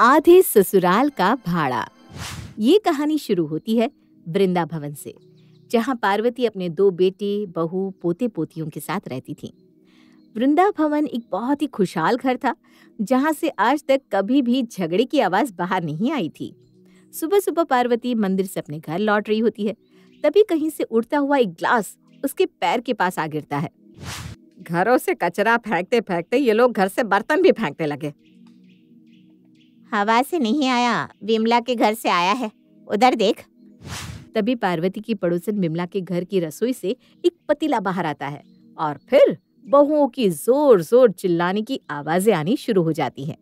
आधे ससुराल का भाड़ा ये कहानी शुरू होती है वृंदा भवन से जहाँ पार्वती अपने दो बेटे बहू पोते पोतियों के साथ रहती थी वृंदा भवन एक बहुत ही खुशहाल घर था जहाँ से आज तक कभी भी झगड़े की आवाज़ बाहर नहीं आई थी सुबह सुबह पार्वती मंदिर से अपने घर लौट रही होती है तभी कहीं से उड़ता हुआ एक ग्लास उसके पैर के पास आ गिरता है घरों से कचरा फेंकते फेंकते ये लोग घर से बर्तन भी फेंकने लगे हवा से नहीं आया विमला के घर से आया है उधर देख तभी पार्वती की पड़ोसन विमला के घर की रसोई से एक पतीला बाहर आता है और फिर बहुओं की जोर जोर चिल्लाने की आवाजें आनी शुरू हो जाती है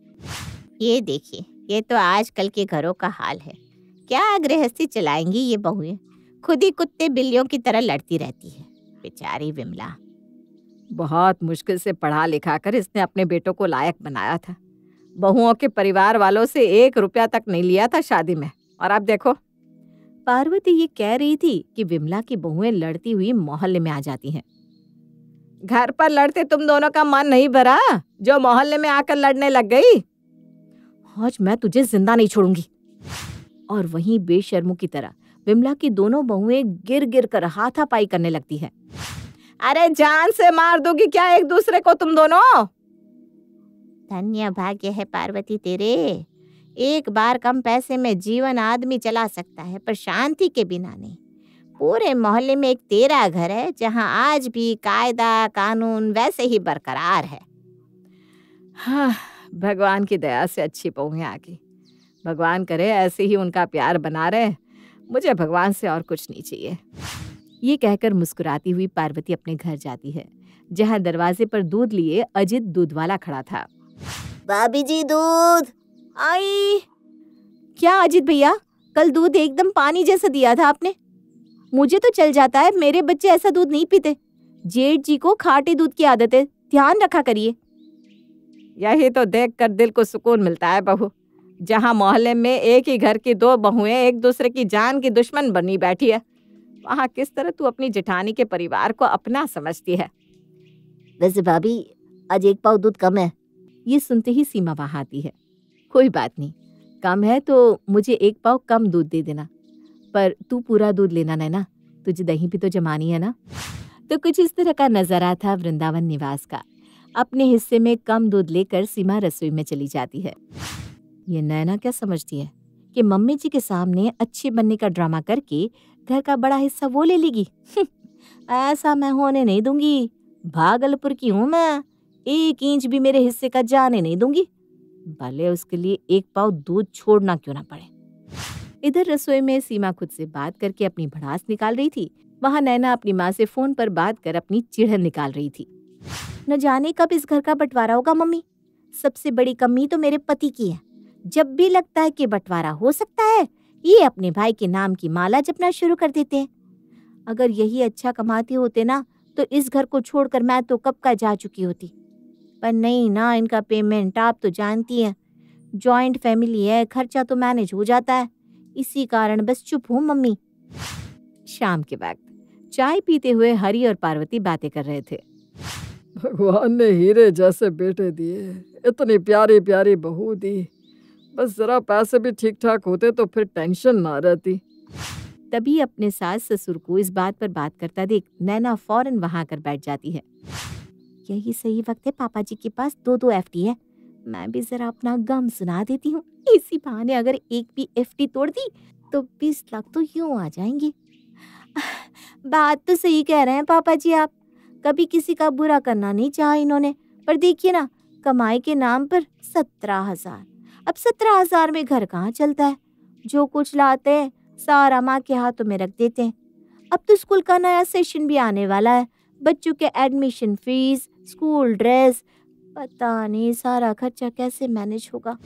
ये देखिए ये तो आजकल के घरों का हाल है क्या गृहस्थी चलाएंगी ये बहुएं खुद ही कुत्ते बिल्लियों की तरह लड़ती रहती है बेचारी विमला बहुत मुश्किल से पढ़ा लिखा कर इसने अपने बेटों को लायक बनाया था बहुओं के परिवार वालों से एक रुपया तक नहीं लिया था शादी में और आप देखो पार्वती ये कह रही थी कि विमला की बहुएं लड़ती हुई मोहल्ले में आ जाती हैं घर पर लड़ते तुम दोनों का मन नहीं भरा जो मोहल्ले में आकर लड़ने लग गई आज मैं तुझे जिंदा नहीं छोड़ूंगी और वहीं बेशर्मों की तरह विमला की दोनों बहुएं गिर गिर कर हाथापाई करने लगती है अरे जान से मार दोगी क्या एक दूसरे को तुम दोनों धन्य भाग्य है पार्वती तेरे एक बार कम पैसे में जीवन आदमी चला सकता है पर शांति के बिना नहीं पूरे मोहल्ले में एक तेरा घर है जहाँ आज भी कायदा कानून वैसे ही बरकरार है हाँ भगवान की दया से अच्छी पहुँचें आगे भगवान करे ऐसे ही उनका प्यार बना रहे मुझे भगवान से और कुछ नहीं चाहिए ये कहकर मुस्कुराती हुई पार्वती अपने घर जाती है जहाँ दरवाजे पर दूध लिए अजित दूधवाला खड़ा था भाभी जी दूध आई क्या अजीत भैया कल दूध एकदम पानी जैसा दिया था आपने मुझे तो चल जाता है मेरे बच्चे ऐसा दूध नहीं पीते जेठ जी को खाटे दूध की आदत है ध्यान रखा करिए यही तो देखकर दिल को सुकून मिलता है बहू जहाँ मोहल्ले में एक ही घर की दो बहुएं एक दूसरे की जान की दुश्मन बनी बैठी है वहाँ किस तरह तू अपनी जेठानी के परिवार को अपना समझती है वैसे भाभी आज एक पाव दूध कम है ये सुनते ही सीमा वहाँ आती है कोई बात नहीं कम है तो मुझे एक पाव कम दूध दे देना पर तू पूरा दूध लेना नैना तुझे दही भी तो जमानी है ना तो कुछ इस तरह का नज़ारा था वृंदावन निवास का अपने हिस्से में कम दूध लेकर सीमा रसोई में चली जाती है ये नैना क्या समझती है कि मम्मी जी के सामने अच्छे बनने का ड्रामा करके घर का बड़ा हिस्सा वो ले लेगी ऐसा मैं होने नहीं दूंगी भागलपुर की हूँ मैं एक इंच भी मेरे हिस्से का जाने नहीं दूंगी भले उसके लिए एक पाव दूध छोड़ना क्यों ना पड़े इधर रसोई में सीमा खुद से बात करके अपनी भड़ास निकाल रही थी वहाँ नैना अपनी माँ से फोन पर बात कर अपनी चिढ़न निकाल रही थी न जाने कब इस घर का बंटवारा होगा मम्मी सबसे बड़ी कमी तो मेरे पति की है जब भी लगता है कि बंटवारा हो सकता है ये अपने भाई के नाम की माला जपना शुरू कर देते हैं अगर यही अच्छा कमाते होते ना तो इस घर को छोड़कर मैं तो कब का जा चुकी होती पर नहीं ना इनका पेमेंट आप तो जानती हैं जॉइंट फैमिली है खर्चा तो मैनेज हो जाता है इसी कारण बस चुप हूँ मम्मी शाम के वक्त चाय पीते हुए हरि और पार्वती बातें कर रहे थे भगवान ने हीरे जैसे बेटे दिए इतनी प्यारी प्यारी बहू दी बस जरा पैसे भी ठीक ठाक होते तो फिर टेंशन ना रहती तभी अपने सास ससुर को इस बात पर बात करता देख नैना फौरन वहां कर बैठ जाती है यही सही वक्त है पापा जी के पास दो दो एफ है मैं भी जरा अपना गम सुना देती हूँ इसी बहाने अगर एक भी एफ तोड़ दी तो बीस लाख तो यूं आ जाएंगे बात तो सही कह रहे हैं पापा जी आप कभी किसी का बुरा करना नहीं चाहा इन्होंने पर देखिए ना कमाई के नाम पर सत्रह हजार अब सत्रह हजार में घर कहाँ चलता है जो कुछ लाते हैं सारा माँ के हाथों में रख देते हैं अब तो स्कूल का नया सेशन भी आने वाला है बच्चों के एडमिशन फीस स्कूल ड्रेस पता नहीं सारा खर्चा कैसे मैनेज होगा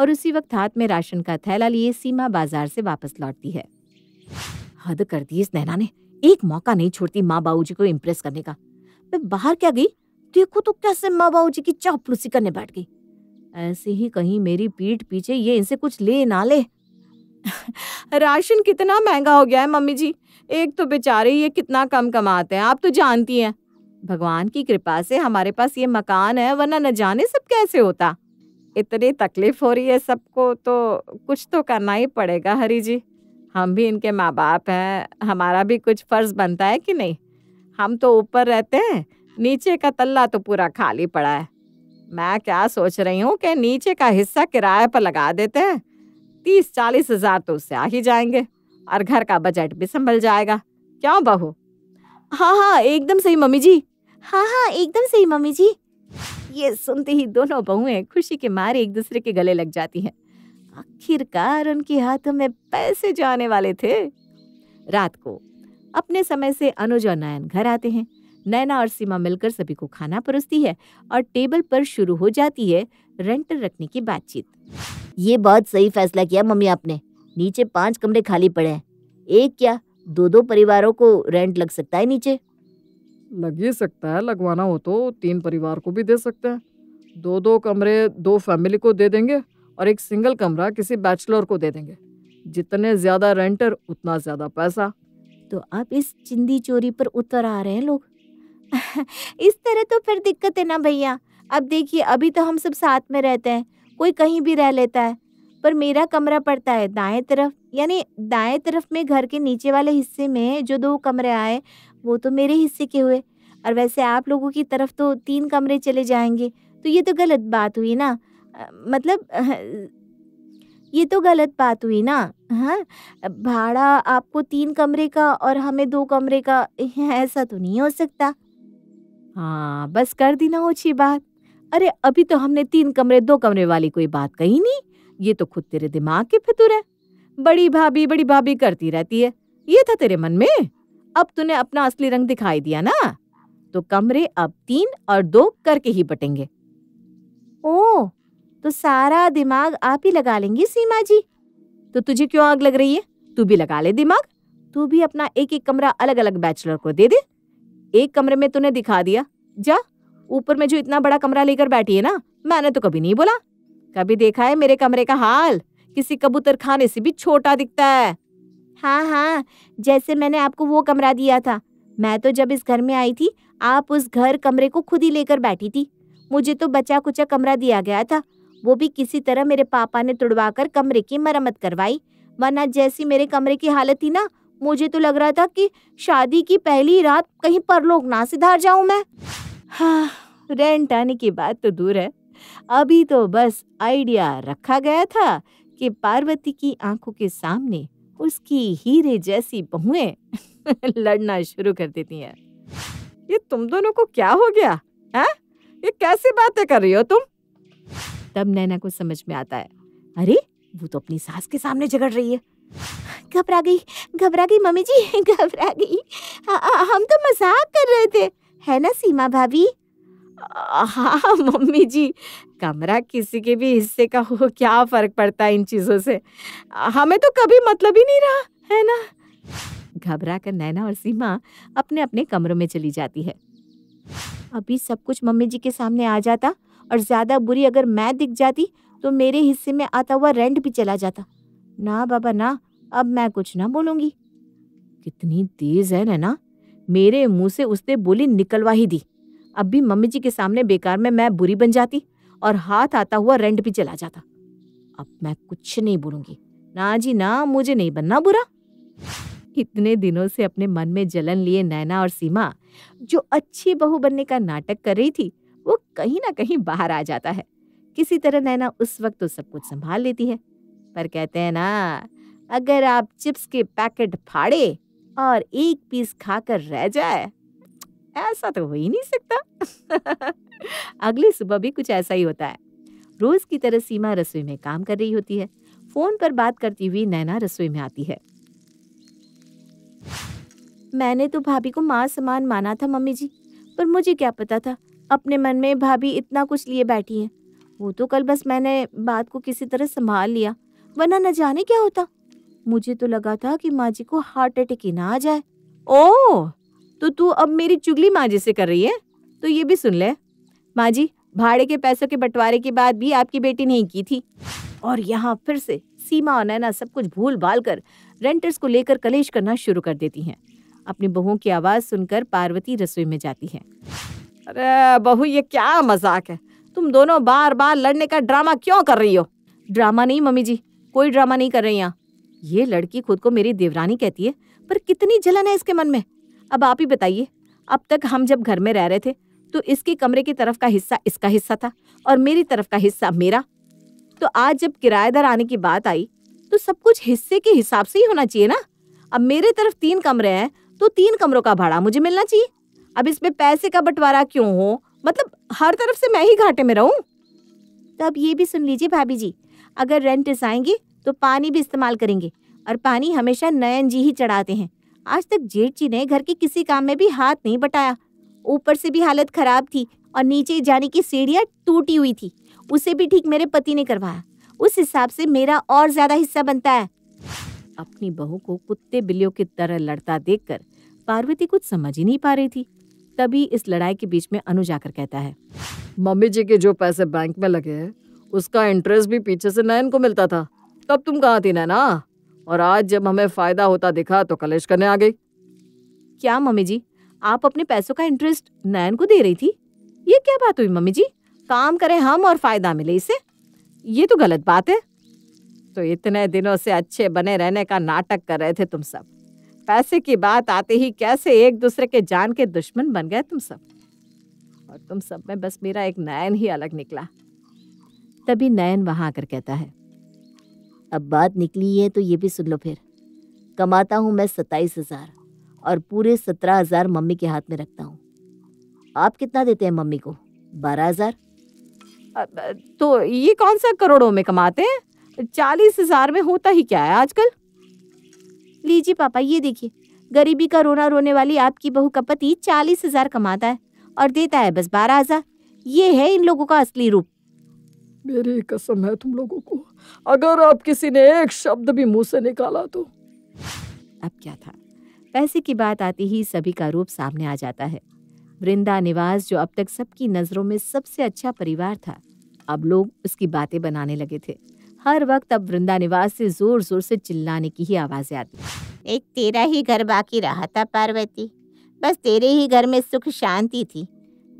और उसी वक्त हाथ में राशन का थैला लिए सीमा बाजार से वापस लौटती है हद कर दी इस नैना ने एक मौका नहीं छोड़ती माँ बाबू को इम्प्रेस करने का मैं बाहर क्या गई देखो तो कैसे माँ बाबू की चापलूसी करने बैठ गई ऐसे ही कहीं मेरी पीठ पीछे ये इनसे कुछ ले ना ले राशन कितना महंगा हो गया है मम्मी जी एक तो बेचारे ये कितना कम कमाते हैं आप तो जानती हैं भगवान की कृपा से हमारे पास ये मकान है वरना न जाने सब कैसे होता इतनी तकलीफ हो रही है सबको तो कुछ तो करना ही पड़ेगा हरी जी हम भी इनके माँ बाप हैं हमारा भी कुछ फ़र्ज बनता है कि नहीं हम तो ऊपर रहते हैं नीचे का तल्ला तो पूरा खाली पड़ा है मैं क्या सोच रही हूँ कि नीचे का हिस्सा किराए पर लगा देते हैं तीस चालीस हज़ार तो उससे आ ही जाएंगे और घर का बजट भी संभल जाएगा क्यों बहू हाँ हाँ एकदम सही मम्मी जी हाँ हाँ एकदम सही मम्मी जी ये सुनते ही दोनों बहुएं खुशी के मारे एक दूसरे के गले लग जाती हैं आखिरकार उनके हाथों में पैसे जाने वाले थे रात को अपने समय से अनुज और नयन घर आते हैं नैना और सीमा मिलकर सभी को खाना परोसती है और टेबल पर शुरू हो जाती है रेंटर रखने की बातचीत ये बहुत सही फैसला किया मम्मी आपने नीचे पांच कमरे खाली पड़े हैं एक क्या दो दो परिवारों को रेंट लग सकता है नीचे लग ही सकता है लगवाना हो तो तीन परिवार को भी दे सकते हैं दो दो कमरे दो फैमिली को दे देंगे और एक सिंगल कमरा किसी बैचलर को दे देंगे जितने ज़्यादा रेंटर उतना ज़्यादा पैसा तो आप इस चिंदी चोरी पर उतर आ रहे हैं लोग इस तरह तो फिर दिक्कत है ना भैया अब देखिए अभी तो हम सब साथ में रहते हैं कोई कहीं भी रह लेता है पर मेरा कमरा पड़ता है दाएं तरफ यानी दाएं तरफ में घर के नीचे वाले हिस्से में जो दो कमरे आए वो तो मेरे हिस्से के हुए और वैसे आप लोगों की तरफ तो तीन कमरे चले जाएंगे तो ये तो गलत बात हुई ना मतलब ये तो गलत बात हुई ना हाँ भाड़ा आपको तीन कमरे का और हमें दो कमरे का ऐसा तो नहीं हो सकता हाँ बस कर दी ना ओछी बात अरे अभी तो हमने तीन कमरे दो कमरे वाली कोई बात कही नहीं ये तो खुद तेरे दिमाग के फितुर है बड़ी भाभी बड़ी भाभी करती रहती है ये था तेरे मन में अब तूने अपना असली रंग दिखाई दिया ना तो कमरे अब तीन और दो करके ही बटेंगे ओ तो सारा दिमाग आप ही लगा लेंगी सीमा जी तो तुझे क्यों आग लग रही है तू भी लगा ले दिमाग तू भी अपना एक एक कमरा अलग अलग बैचलर को दे दे एक कमरे में तूने दिखा दिया जा ऊपर में जो इतना बड़ा कमरा लेकर बैठी है ना मैंने तो कभी नहीं बोला कभी देखा है मेरे कमरे का हाल किसी कबूतर खाने से भी छोटा दिखता है हाँ हाँ जैसे मैंने आपको वो कमरा दिया था मैं तो जब इस घर में आई थी आप उस घर कमरे को खुद ही लेकर बैठी थी मुझे तो बचा कुचा कमरा दिया गया था वो भी किसी तरह मेरे पापा ने तुड़वा कर कमरे की मरम्मत करवाई वरना जैसी मेरे कमरे की हालत थी ना मुझे तो लग रहा था कि शादी की पहली रात कहीं परलोक ना सिधार जाऊं मैं हाँ रेंट आने की बात तो दूर है अभी तो बस आइडिया रखा गया था कि पार्वती की आंखों के सामने उसकी हीरे जैसी बहुएं लड़ना शुरू कर देती हैं ये तुम दोनों को क्या हो गया है ये कैसी बातें कर रही हो तुम तब नैना को समझ में आता है अरे वो तो अपनी सास के सामने झगड़ रही है घबरा गई घबरा गई मम्मी जी घबरा गई हम तो मजाक कर रहे थे है ना सीमा भाभी हाँ मम्मी जी कमरा किसी के भी हिस्से का हो क्या फ़र्क पड़ता है इन चीज़ों से हमें तो कभी मतलब ही नहीं रहा है ना घबरा कर नैना और सीमा अपने अपने कमरों में चली जाती है अभी सब कुछ मम्मी जी के सामने आ जाता और ज़्यादा बुरी अगर मैं दिख जाती तो मेरे हिस्से में आता हुआ रेंट भी चला जाता ना बाबा ना अब मैं कुछ ना बोलूंगी कितनी तेज़ है नैना मेरे मुंह से उसने बोली निकलवा ही दी अब भी मम्मी जी के सामने बेकार में मैं बुरी बन जाती और हाथ आता हुआ रेंट भी चला जाता अब मैं कुछ नहीं बोलूंगी ना जी ना मुझे नहीं बनना बुरा इतने दिनों से अपने मन में जलन लिए नैना और सीमा जो अच्छी बहू बनने का नाटक कर रही थी वो कहीं ना कहीं बाहर आ जाता है किसी तरह नैना उस वक्त तो सब कुछ संभाल लेती है पर कहते हैं ना अगर आप चिप्स के पैकेट फाड़े और एक पीस खाकर रह जाए ऐसा तो हो ही नहीं सकता अगली सुबह भी कुछ ऐसा ही होता है रोज की तरह सीमा रसोई में काम कर रही होती है फोन पर बात करती हुई नैना रसोई में आती है मैंने तो भाभी को माँ समान माना था मम्मी जी पर मुझे क्या पता था अपने मन में भाभी इतना कुछ लिए बैठी हैं वो तो कल बस मैंने बात को किसी तरह संभाल लिया वरना न जाने क्या होता मुझे तो लगा था कि माँ जी को हार्ट अटैक ही ना आ जाए ओह तो तू अब मेरी चुगली माँ जी से कर रही है तो ये भी सुन ले माँ जी भाड़े के पैसों के बंटवारे के बाद भी आपकी बेटी नहीं की थी और यहाँ फिर से सीमा और नैना सब कुछ भूल भाल कर रेंटर्स को लेकर कलेश करना शुरू कर देती हैं अपनी बहुओं की आवाज़ सुनकर पार्वती रसोई में जाती है अरे बहू ये क्या मजाक है तुम दोनों बार बार लड़ने का ड्रामा क्यों कर रही हो ड्रामा नहीं मम्मी जी कोई ड्रामा नहीं कर रही यहाँ ये लड़की खुद को मेरी देवरानी कहती है पर कितनी जलन है इसके मन में अब आप ही बताइए अब तक हम जब घर में रह रहे थे तो इसके कमरे की तरफ का हिस्सा इसका हिस्सा था और मेरी तरफ का हिस्सा मेरा तो आज जब किराएदार आने की बात आई तो सब कुछ हिस्से के हिसाब से ही होना चाहिए ना अब मेरे तरफ तीन कमरे हैं तो तीन कमरों का भाड़ा मुझे मिलना चाहिए अब इसमें पैसे का बंटवारा क्यों हो मतलब हर तरफ से मैं ही घाटे में रहूं तो अब ये भी सुन लीजिए भाभी जी अगर रेंट आएंगे तो पानी भी इस्तेमाल करेंगे और पानी हमेशा नयन जी ही चढ़ाते हैं आज तक जेठ जी ने घर के किसी काम में भी हाथ नहीं बटाया ऊपर से भी हालत खराब थी और नीचे जाने की सीढ़ियाँ टूटी हुई थी उसे भी ठीक मेरे पति ने करवाया उस हिसाब से मेरा और ज्यादा हिस्सा बनता है अपनी बहू को कुत्ते बिल्लियों की तरह लड़ता देखकर पार्वती कुछ समझ ही नहीं पा रही थी तभी इस लड़ाई के बीच में अनु जाकर कहता है मम्मी जी के जो पैसे बैंक में लगे हैं उसका इंटरेस्ट भी पीछे से नैन को मिलता था तब तुम कहाँ थी नैना और आज जब हमें फायदा होता दिखा तो कलेश करने आ गई क्या मम्मी जी आप अपने पैसों का इंटरेस्ट नयन को दे रही थी ये क्या बात हुई मम्मी जी काम करें हम और फायदा मिले इसे ये तो गलत बात है तो इतने दिनों से अच्छे बने रहने का नाटक कर रहे थे तुम सब पैसे की बात आते ही कैसे एक दूसरे के जान के दुश्मन बन गए तुम सब और तुम सब में बस मेरा एक नयन ही अलग निकला तभी नयन वहां आकर कहता है अब बात निकली है तो ये भी सुन लो फिर कमाता हूँ मैं सत्ताईस हज़ार और पूरे सत्रह हज़ार मम्मी के हाथ में रखता हूँ आप कितना देते हैं मम्मी को बारह हज़ार तो ये कौन सा करोड़ों में कमाते हैं चालीस हज़ार में होता ही क्या है आजकल लीजिए पापा ये देखिए गरीबी का रोना रोने वाली आपकी बहू का पति चालीस हज़ार कमाता है और देता है बस बारह हज़ार ये है इन लोगों का असली रूप मेरी कसम है तुम लोगों को अगर आप किसी ने एक शब्द भी मुंह से निकाला तो अब क्या था पैसे की बात आती ही सभी का रूप सामने आ जाता है वृंदा निवास जो अब तक सबकी नजरों में सबसे अच्छा परिवार था अब लोग उसकी बातें बनाने लगे थे हर वक्त अब वृंदा निवास से जोर जोर से चिल्लाने की ही आवाजें आती एक तेरा ही घर बाकी रहा था पार्वती बस तेरे ही घर में सुख शांति थी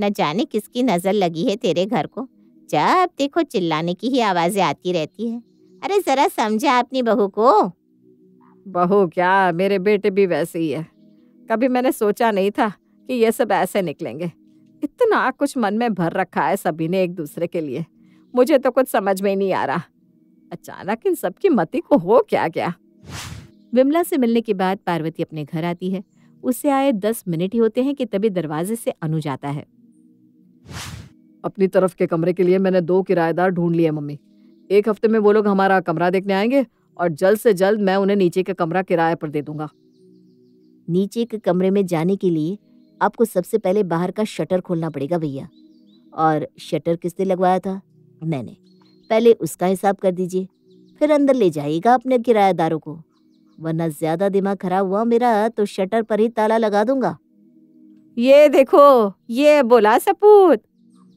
न जाने किसकी नजर लगी है तेरे घर को जब देखो चिल्लाने की ही आवाजें आती रहती है अरे जरा समझा अपनी बहू को बहू क्या मेरे बेटे भी वैसे ही है कभी मैंने सोचा नहीं था कि ये सब ऐसे निकलेंगे इतना कुछ मन में भर रखा है सभी ने एक दूसरे के लिए मुझे तो कुछ समझ में नहीं आ रहा अचानक इन सबकी मती को हो क्या क्या विमला से मिलने के बाद पार्वती अपने घर आती है उसे आए दस मिनट ही होते हैं कि तभी दरवाजे से अनु जाता है अपनी तरफ के कमरे के लिए मैंने दो किराएदार ढूंढ लिए मम्मी एक हफ्ते में वो लोग हमारा कमरा देखने आएंगे और जल्द से जल्द मैं उन्हें नीचे का कमरा किराए पर दे दूंगा नीचे के कमरे में जाने के लिए आपको सबसे पहले बाहर का शटर खोलना पड़ेगा भैया और शटर किसने लगवाया था मैंने पहले उसका हिसाब कर दीजिए फिर अंदर ले जाइएगा अपने किराएदारों को वरना ज्यादा दिमाग खराब हुआ मेरा तो शटर पर ही ताला लगा दूंगा ये देखो ये बोला सपूत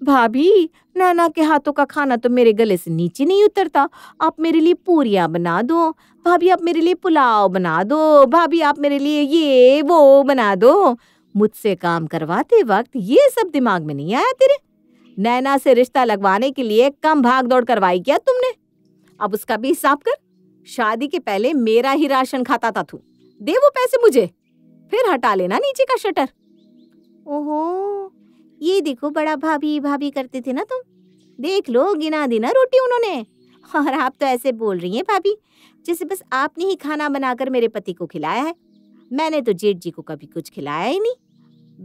भाभी नैना के हाथों का खाना तो मेरे गले से नीचे नहीं उतरता आप मेरे लिए पूरियाँ बना दो भाभी आप मेरे लिए पुलाव बना दो भाभी आप मेरे लिए ये वो बना दो मुझसे काम करवाते वक्त ये सब दिमाग में नहीं आया तेरे नैना से रिश्ता लगवाने के लिए कम भाग दौड़ करवाई क्या तुमने अब उसका भी हिसाब कर शादी के पहले मेरा ही राशन खाता था तू दे वो पैसे मुझे फिर हटा लेना नीचे का शटर ओहो ये देखो बड़ा भाभी भाभी करते थे ना तुम देख लो गिना देना रोटी उन्होंने और आप तो ऐसे बोल रही हैं भाभी जैसे बस आपने ही खाना बनाकर मेरे पति को खिलाया है मैंने तो जेठ जी को कभी कुछ खिलाया ही नहीं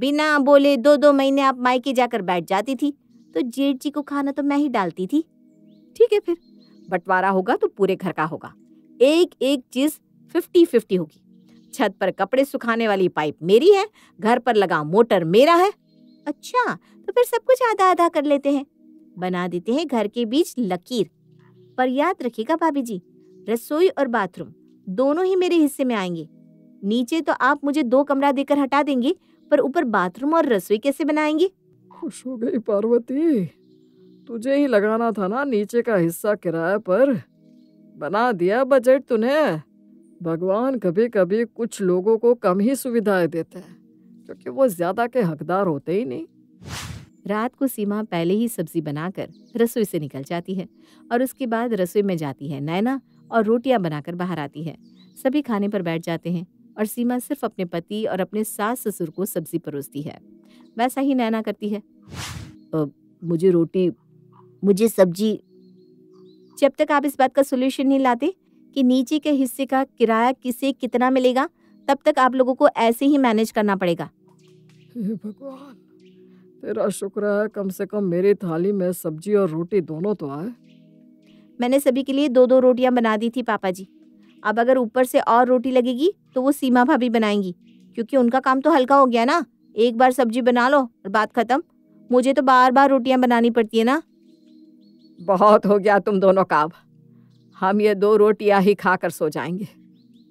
बिना बोले दो दो महीने आप मायके जाकर बैठ जाती थी तो जेठ जी को खाना तो मैं ही डालती थी ठीक है फिर बंटवारा होगा तो पूरे घर का होगा एक एक चीज फिफ्टी फिफ्टी होगी छत पर कपड़े सुखाने वाली पाइप मेरी है घर पर लगा मोटर मेरा है अच्छा तो फिर सब कुछ आधा आधा कर लेते हैं बना देते हैं घर के बीच लकीर पर याद रखिएगा भाभी जी रसोई और बाथरूम दोनों ही मेरे हिस्से में आएंगे नीचे तो आप मुझे दो कमरा देकर हटा देंगे पर ऊपर बाथरूम और रसोई कैसे बनाएंगे खुश हो गई पार्वती तुझे ही लगाना था ना नीचे का हिस्सा किराए पर बना दिया बजट तूने भगवान कभी कभी कुछ लोगों को कम ही सुविधाएं देते हैं क्योंकि वो ज्यादा के हकदार होते ही नहीं रात को सीमा पहले ही सब्जी बनाकर रसोई से निकल जाती है और उसके बाद रसोई में जाती है नैना और रोटियां बनाकर बाहर आती है सभी खाने पर बैठ जाते हैं और सीमा सिर्फ अपने पति और अपने सास ससुर को सब्जी परोसती है वैसा ही नैना करती है मुझे रोटी मुझे सब्जी जब तक आप इस बात का सोल्यूशन नहीं लाते कि नीचे के हिस्से का किराया किसे कितना मिलेगा तब तक आप लोगों को ऐसे ही मैनेज करना पड़ेगा भगवान तेरा शुक्र है कम से कम मेरी थाली में सब्जी और रोटी दोनों तो आए मैंने सभी के लिए दो दो रोटियां बना दी थी पापा जी अब अगर ऊपर से और रोटी लगेगी तो वो सीमा भाभी बनाएंगी क्योंकि उनका काम तो हल्का हो गया ना एक बार सब्जी बना लो और बात खत्म मुझे तो बार बार रोटियां बनानी पड़ती है ना बहुत हो गया तुम दोनों का अब हम ये दो रोटियां ही खाकर सो जाएंगे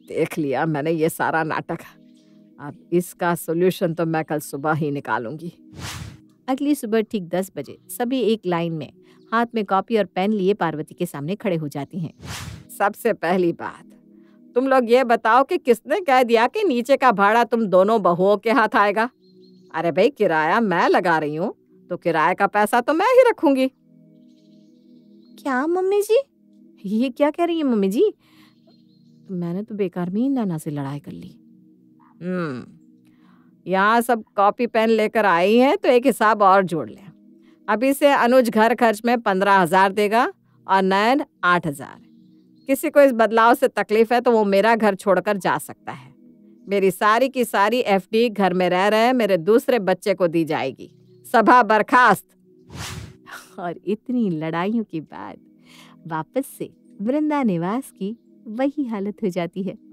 देख लिया मैंने ये सारा नाटक अब इसका सोल्यूशन तो मैं कल सुबह ही निकालूंगी अगली सुबह ठीक दस बजे सभी एक लाइन में हाथ में कॉपी और पेन लिए पार्वती के सामने खड़े हो जाती हैं सबसे पहली बात तुम लोग ये बताओ कि किसने कह दिया कि नीचे का भाड़ा तुम दोनों बहुओं के हाथ आएगा अरे भाई किराया मैं लगा रही हूँ तो किराए का पैसा तो मैं ही रखूंगी क्या मम्मी जी ये क्या कह रही है मम्मी जी मैंने तो बेकार में ही नाना से लड़ाई कर ली हम्म यहाँ सब कॉपी पेन लेकर आई हैं तो एक हिसाब और जोड़ लें अभी से अनुज घर खर्च में पंद्रह हजार देगा और नयन आठ हजार किसी को इस बदलाव से तकलीफ है तो वो मेरा घर छोड़कर जा सकता है मेरी सारी की सारी एफडी घर में रह रहे मेरे दूसरे बच्चे को दी जाएगी सभा बर्खास्त और इतनी लड़ाइयों के बाद वापस से वृंदा निवास की वही हालत हो जाती है